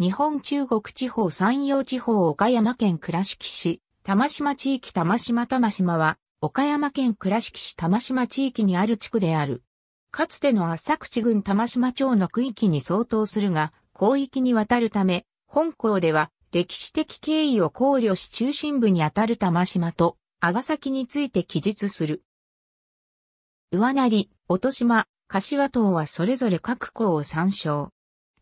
日本中国地方山陽地方岡山県倉敷市、玉島地域玉島玉島は、岡山県倉敷市玉島地域にある地区である。かつての浅口郡玉島町の区域に相当するが、広域にわたるため、本校では歴史的経緯を考慮し中心部にあたる玉島と、阿賀崎について記述する。上成、音島、柏島はそれぞれ各校を参照。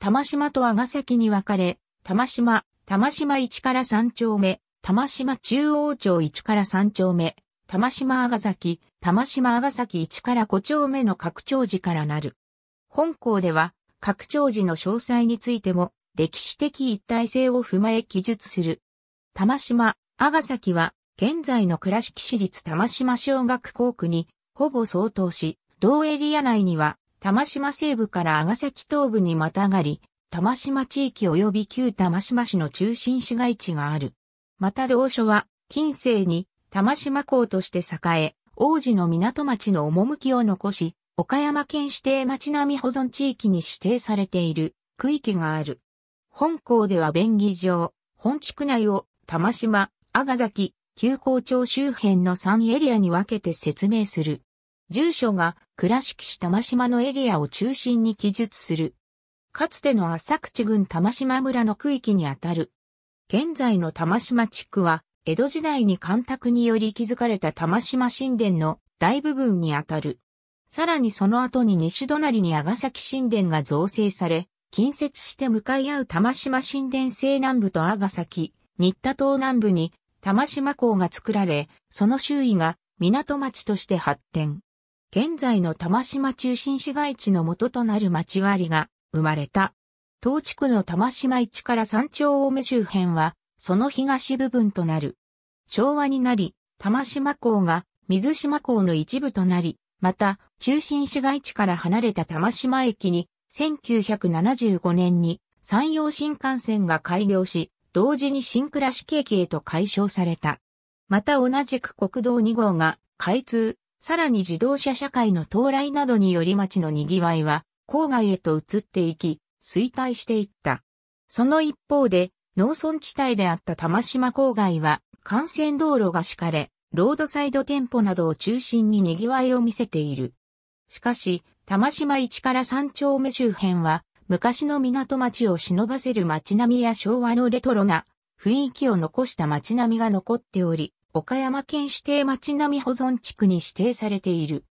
玉島と阿賀崎に分かれ、玉島、玉島1から3丁目、玉島中央町1から3丁目、玉島阿賀崎、玉島阿賀崎1から5丁目の拡張寺からなる。本校では、拡張寺の詳細についても、歴史的一体性を踏まえ記述する。玉島、阿賀崎は、現在の倉敷市立玉島小学校区に、ほぼ相当し、同エリア内には、玉島西部から阿賀崎東部にまたがり、玉島地域及び旧玉島市の中心市街地がある。また同所は、近世に玉島港として栄え、王子の港町の趣を残し、岡山県指定町並み保存地域に指定されている区域がある。本校では便宜上、本地区内を玉島、阿賀崎、旧校長周辺の3エリアに分けて説明する。住所が倉敷市玉島のエリアを中心に記述する。かつての浅口郡玉島村の区域にあたる。現在の玉島地区は、江戸時代に干拓により築かれた玉島神殿の大部分にあたる。さらにその後に西隣に長崎神殿が造成され、近接して向かい合う玉島神殿西南部と賀崎、新田東南部に玉島港が作られ、その周囲が港町として発展。現在の玉島中心市街地の元となる町割が生まれた。当地区の玉島市から山頂大目周辺は、その東部分となる。昭和になり、玉島港が水島港の一部となり、また、中心市街地から離れた玉島駅に、1975年に山陽新幹線が開業し、同時に新倉敷駅へと解消された。また同じく国道2号が開通、さらに自動車社会の到来などにより町の賑わいは郊外へと移っていき、衰退していった。その一方で、農村地帯であった玉島郊外は、幹線道路が敷かれ、ロードサイド店舗などを中心に賑わいを見せている。しかし、玉島一から三丁目周辺は、昔の港町を忍ばせる街並みや昭和のレトロな雰囲気を残した街並みが残っており、岡山県指定町並保存地区に指定されている。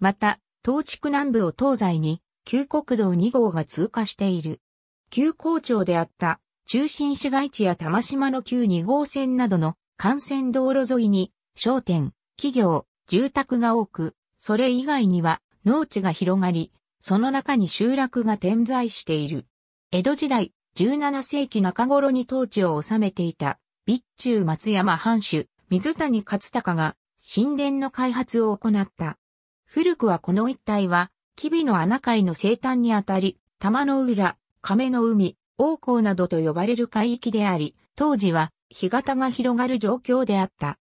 また、東地区南部を東西に、旧国道2号が通過している。旧校長であった、中心市街地や玉島の旧2号線などの幹線道路沿いに、商店、企業、住宅が多く、それ以外には農地が広がり、その中に集落が点在している。江戸時代、17世紀中頃に当地を治めていた、備中松山藩主、水谷勝隆が神殿の開発を行った。古くはこの一帯は、吉備の穴海の生誕にあたり、玉の浦、亀の海、王港などと呼ばれる海域であり、当時は干潟が広がる状況であった。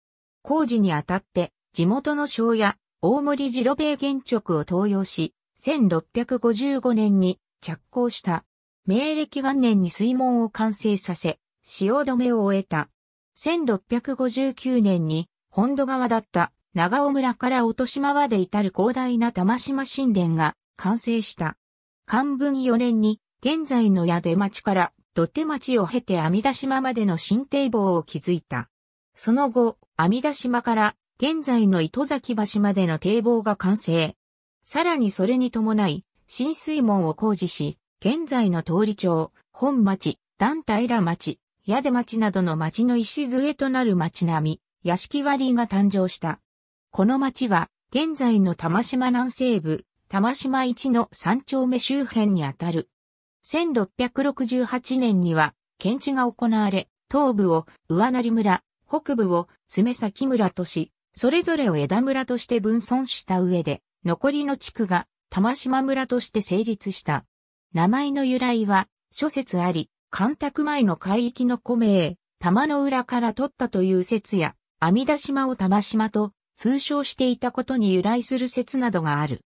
工事にあたって、地元の庄屋、大森次郎兵原直を登用し、1655年に着工した。明暦元年に水門を完成させ、汐留を終えた。1659年に本土側だった長尾村から音島まで至る広大な玉島神殿が完成した。漢文4年に現在の矢出町から土手町を経て阿弥陀島までの新堤防を築いた。その後、阿弥陀島から現在の糸崎橋までの堤防が完成。さらにそれに伴い、浸水門を工事し、現在の通り町、本町、段平町、矢出町などの町の礎となる町並み、屋敷割が誕生した。この町は、現在の玉島南西部、玉島一の三丁目周辺にあたる。1668年には、検地が行われ、東部を上成村、北部を爪先村とし、それぞれを枝村として分村した上で、残りの地区が玉島村として成立した。名前の由来は諸説あり、干拓前の海域の古名、玉の浦から取ったという説や、阿弥陀島を玉島と通称していたことに由来する説などがある。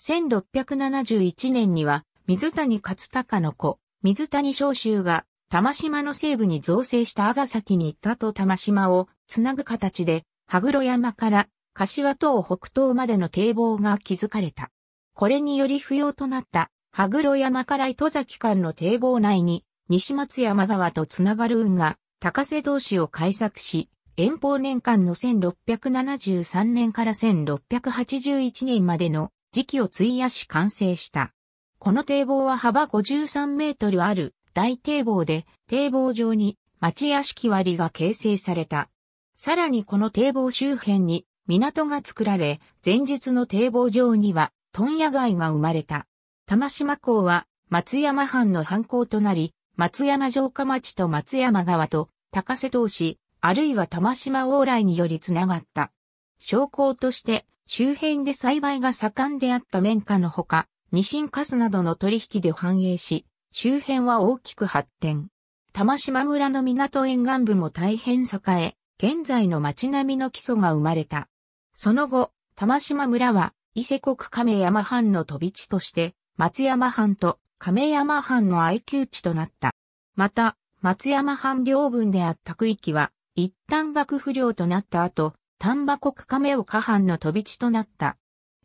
1671年には、水谷勝隆の子、水谷昌州が、玉島の西部に造成した阿ヶ崎に行ったと玉島をつなぐ形で、羽黒山から柏島北東までの堤防が築かれた。これにより不要となった羽黒山から糸崎間の堤防内に西松山川とつながる運河、高瀬同士を開削し、遠方年間の1673年から1681年までの時期を費やし完成した。この堤防は幅53メートルある大堤防で、堤防上に町屋敷割が形成された。さらにこの堤防周辺に港が作られ、前述の堤防上には問屋街が生まれた。玉島港は松山藩の藩港となり、松山城下町と松山川と高瀬通市、あるいは玉島往来によりつながった。商工として周辺で栽培が盛んであった綿花のほか、ニシンカスなどの取引で繁栄し、周辺は大きく発展。玉島村の港沿岸部も大変栄え、現在の町並みの基礎が生まれた。その後、玉島村は伊勢国亀山藩の飛び地として、松山藩と亀山藩の愛宮地となった。また、松山藩領分であった区域は、一旦幕府領となった後、丹波国亀岡藩の飛び地となった。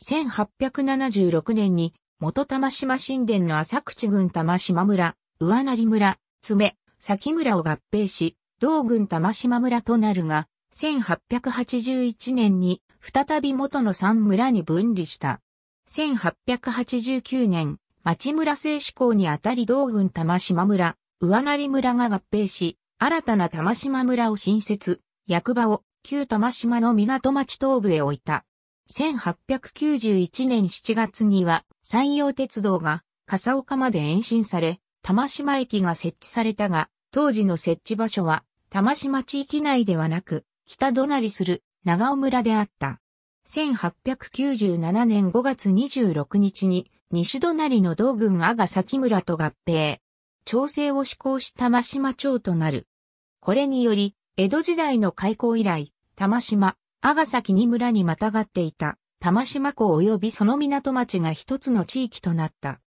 1876年に、元玉島神殿の浅口郡玉島村、上成村、爪、崎村を合併し、同郡玉島村となるが、1881年に再び元の三村に分離した。1889年、町村制志向にあたり同郡玉島村、上成村が合併し、新たな玉島村を新設、役場を旧玉島の港町東部へ置いた。1891年7月には山陽鉄道が笠岡まで延伸され、玉島駅が設置されたが、当時の設置場所は玉島地域内ではなく、北隣する長尾村であった。1897年5月26日に西隣の道郡阿賀崎村と合併。調整を施行した玉島町となる。これにより、江戸時代の開港以来、玉島、阿賀崎に村にまたがっていた、玉島港及びその港町が一つの地域となった。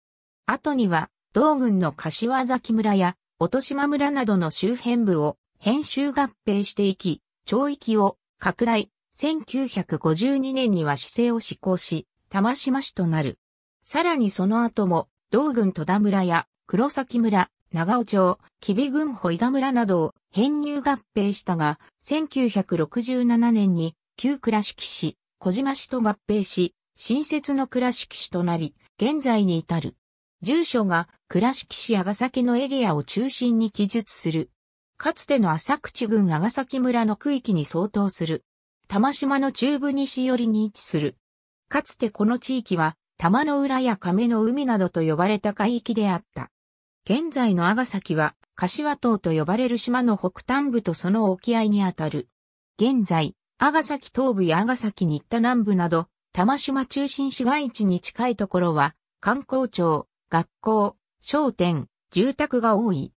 後には、同軍の柏崎村や、音島村などの周辺部を編集合併していき、町域を拡大、1952年には市政を施行し、玉島市となる。さらにその後も、同軍戸田村や黒崎村、長尾町、吉備郡保井田村などを編入合併したが、1967年に旧倉敷市、小島市と合併し、新設の倉敷市となり、現在に至る。住所が倉敷市長崎のエリアを中心に記述する。かつての浅口郡長崎村の区域に相当する。玉島の中部西寄りに位置する。かつてこの地域は、玉の浦や亀の海などと呼ばれた海域であった。現在の阿賀崎は、柏島と呼ばれる島の北端部とその沖合にあたる。現在、阿賀崎東部や阿賀崎新田南部など、玉島中心市街地に近いところは、観光庁、学校、商店、住宅が多い。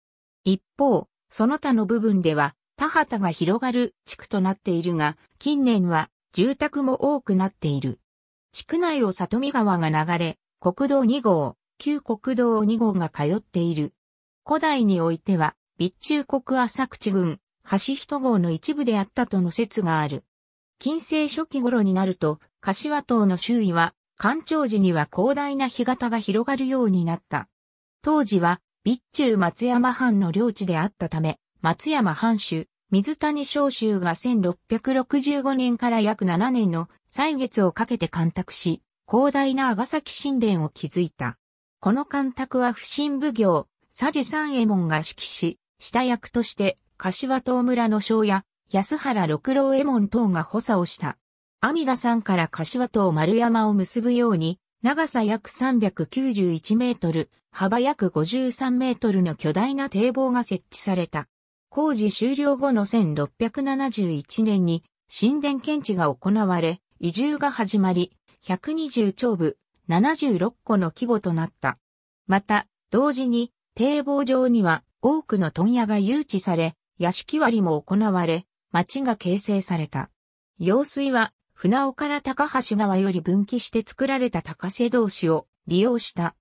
一方、その他の部分では、田畑が広がる地区となっているが、近年は住宅も多くなっている。地区内を里見川が流れ、国道2号、旧国道2号が通っている。古代においては、備中国浅口郡、橋人号の一部であったとの説がある。近世初期頃になると、柏島の周囲は、干潮時には広大な干潟が広がるようになった。当時は、備中松山藩の領地であったため、松山藩主、水谷昌州が1665年から約7年の歳月をかけて干拓し、広大な長崎神殿を築いた。この干拓は不審奉行、佐治三右衛門が指揮し、下役として、柏島村の庄や、安原六郎右衛門等が補佐をした。阿弥陀山から柏島丸山を結ぶように、長さ約391メートル、幅約53メートルの巨大な堤防が設置された。工事終了後の1671年に、神殿検知が行われ、移住が始まり、120丁部、76個の規模となった。また、同時に、堤防上には多くの問屋が誘致され、屋敷割も行われ、町が形成された。用水は、船尾から高橋川より分岐して作られた高瀬同士を利用した。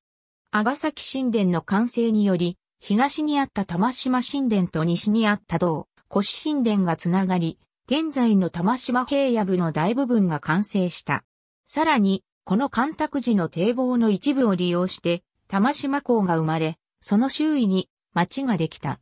阿賀崎神殿の完成により、東にあった玉島神殿と西にあった道、越神殿がつながり、現在の玉島平野部の大部分が完成した。さらに、この干拓寺の堤防の一部を利用して、玉島港が生まれ、その周囲に町ができた。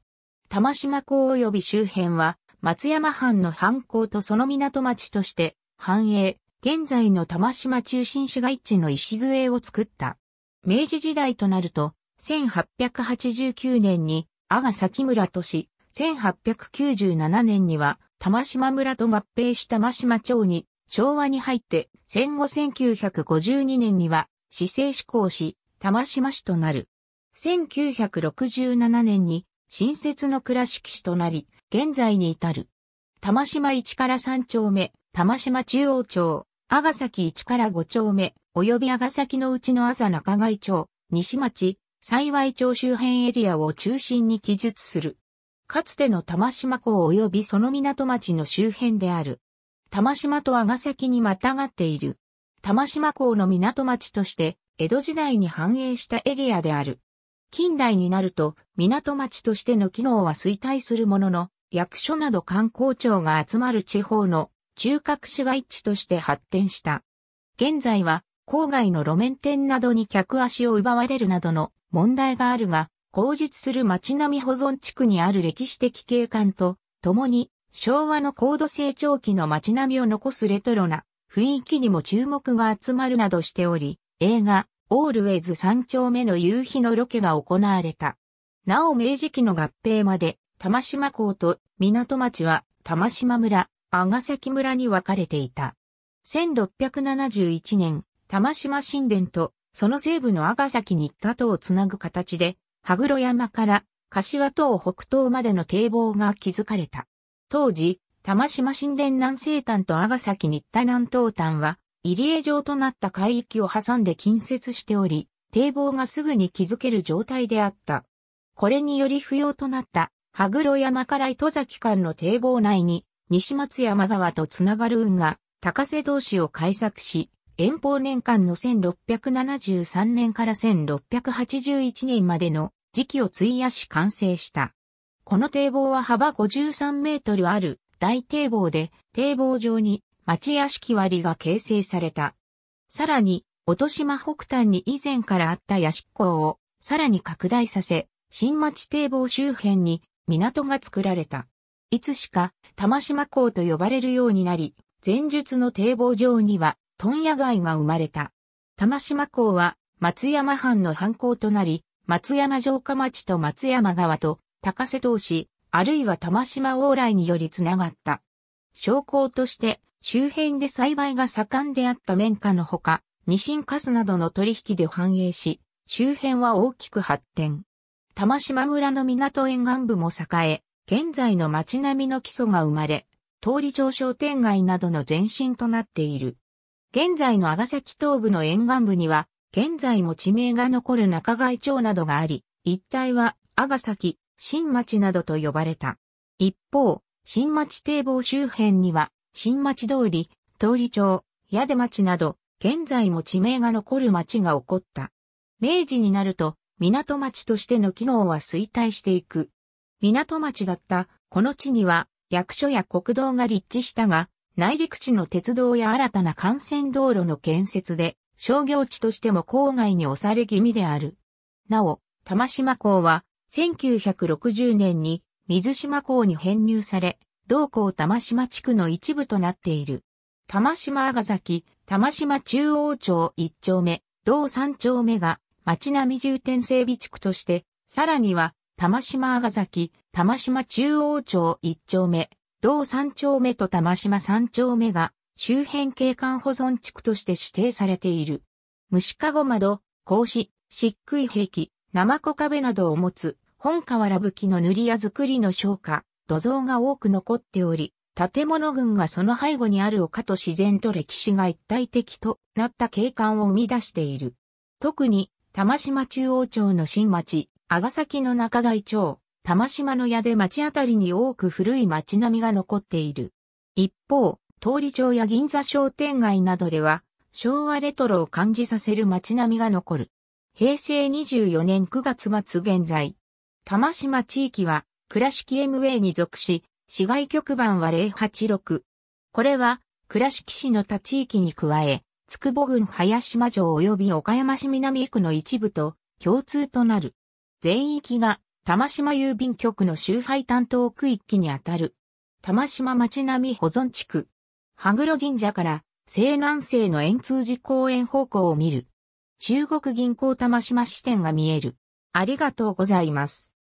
玉島港及び周辺は、松山藩の藩港とその港町として、繁栄、現在の玉島中心市街地の礎を作った。明治時代となると、1889年に阿賀崎村とし、1897年には玉島村と合併した玉島町に昭和に入って戦後1952年には市政施行し、玉島市となる。1967年に新設の倉敷市となり、現在に至る。玉島1から3丁目、玉島中央町、阿賀崎1から5丁目、及び阿賀崎のうちの朝中外町、西町、幸町周辺エリアを中心に記述する。かつての玉島港及びその港町の周辺である。玉島と阿賀崎にまたがっている。玉島港の港町として、江戸時代に繁栄したエリアである。近代になると、港町としての機能は衰退するものの、役所など観光庁が集まる地方の中核市街地として発展した。現在は、郊外の路面店などに客足を奪われるなどの問題があるが、工述する街並み保存地区にある歴史的景観と、共に昭和の高度成長期の街並みを残すレトロな雰囲気にも注目が集まるなどしており、映画、オールウェイズ三丁目の夕日のロケが行われた。なお明治期の合併まで、玉島港と港町は玉島村、阿ヶ崎村に分かれていた。1671年、玉島神殿とその西部の阿ヶ崎に他とをつなぐ形で、羽黒山から柏島北東までの堤防が築かれた。当時、玉島神殿南西端と阿賀崎日田南東端は、入江城となった海域を挟んで近接しており、堤防がすぐに築ける状態であった。これにより不要となった、羽黒山から糸崎間の堤防内に、西松山川とつながる運が、高瀬同士を開削し、遠方年間の1673年から1681年までの時期を費やし完成した。この堤防は幅53メートルある大堤防で、堤防上に町屋敷割が形成された。さらに、音島北端に以前からあった屋敷港をさらに拡大させ、新町堤防周辺に港が作られた。いつしか玉島港と呼ばれるようになり、前述の堤防上には問屋街が生まれた。玉島港は松山藩の藩港となり、松山城下町と松山川と高瀬同士、あるいは玉島往来によりつながった。証拠として、周辺で栽培が盛んであった綿花のほか、ニシンカスなどの取引で繁栄し、周辺は大きく発展。玉島村の港沿岸部も栄え、現在の街並みの基礎が生まれ、通り上商店街などの前身となっている。現在の長崎東部の沿岸部には、現在も地名が残る中貝町などがあり、一帯は、賀崎、新町などと呼ばれた。一方、新町堤防周辺には、新町通り、通り町、矢出町など、現在も地名が残る町が起こった。明治になると、港町としての機能は衰退していく。港町だったこの地には役所や国道が立地したが、内陸地の鉄道や新たな幹線道路の建設で商業地としても郊外に押され気味である。なお、玉島港は1960年に水島港に編入され、同港玉島地区の一部となっている。玉島ヶ崎、玉島中央町一丁目、同三丁目が町並み重点整備地区として、さらには玉島ヶ崎、玉島中央町一丁目、同三丁目と玉島三丁目が周辺景観保存地区として指定されている。虫かご窓、格子、漆喰壁、生子壁などを持つ本瓦葺の塗り屋作りの商家、土蔵が多く残っており、建物群がその背後にある丘と自然と歴史が一体的となった景観を生み出している。特に、玉島中央町の新町、阿ヶ崎の中外町、玉島の屋で町あたりに多く古い町並みが残っている。一方、通り町や銀座商店街などでは、昭和レトロを感じさせる街並みが残る。平成24年9月末現在、玉島地域は、倉敷 MA に属し、市外局番は086。これは、倉敷市の他地域に加え、つくぼ郡林島城及び岡山市南区の一部と共通となる。全域が玉島郵便局の周配担当区域にあたる。玉島町並保存地区。羽黒神社から西南西の円通寺公園方向を見る。中国銀行玉島支店が見える。ありがとうございます。